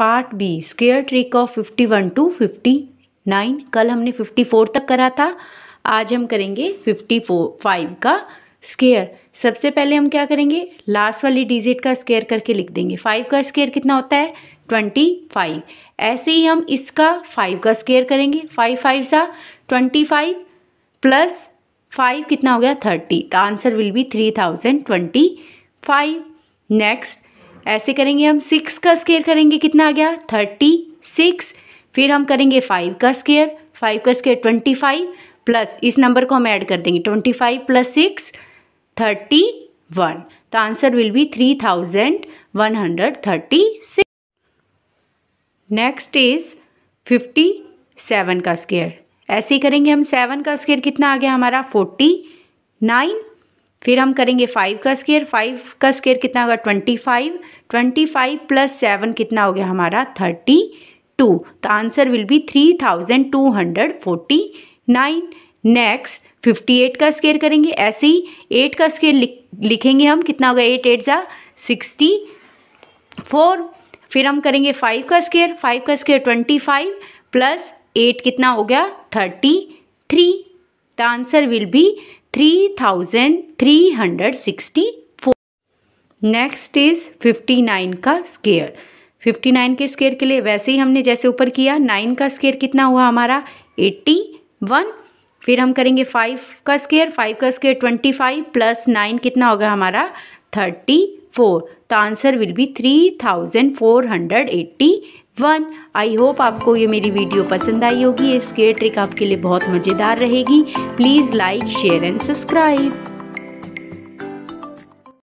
part B square trick of fifty one to fifty nine कल हमने fifty four तक करा था आज हम करेंगे फिफ्टी फोर फाइव का स्केयर सबसे पहले हम क्या करेंगे लास्ट वाली डिजिट का स्केयर करके लिख देंगे फाइव का स्केयर कितना होता है ट्वेंटी फाइव ऐसे ही हम इसका फाइव का स्केयर करेंगे फाइव फाइव सा ट्वेंटी फाइव प्लस फाइव कितना हो गया थर्टी तो answer will be three thousand twenty five next ऐसे करेंगे हम सिक्स का स्केयर करेंगे कितना आ गया थर्टी सिक्स फिर हम करेंगे फाइव का स्केयर फाइव का स्केयर ट्वेंटी फाइव प्लस इस नंबर को हम ऐड कर देंगे twenty five plus six thirty one तो answer will be three thousand one hundred thirty six next is fifty seven का स्केयर ऐसे ही करेंगे हम सेवन का स्केयर कितना आ गया हमारा फोर्टी नाइन फिर हम करेंगे फाइव का स्केयर फाइव का स्केयर कितना होगा twenty five twenty five plus seven कितना हो गया हमारा थर्टी टू तो answer will be three thousand two hundred forty nine next fifty eight का स्केयर करेंगे ऐसे ही एट का स्केयर लिख लिखेंगे हम कितना होगा एट एट ज़ा सिक्सटी फोर फिर हम करेंगे फाइव का स्केयर फाइव का square twenty five plus eight कितना हो गया thirty three the answer will be three thousand three hundred sixty four next is fifty nine का स्केयर फिफ्टी नाइन के स्केयर के लिए वैसे ही हमने जैसे ऊपर किया नाइन का स्केयर कितना हुआ हमारा एट्टी वन फिर हम करेंगे फाइव का स्केयर फाइव का square twenty five plus nine कितना होगा हमारा थर्टी फोर तो answer will be three thousand four hundred eighty one I hope आपको ये मेरी वीडियो पसंद आई होगी ये स्केट ट्रिक आपके लिए बहुत मज़ेदार रहेगी please like share and subscribe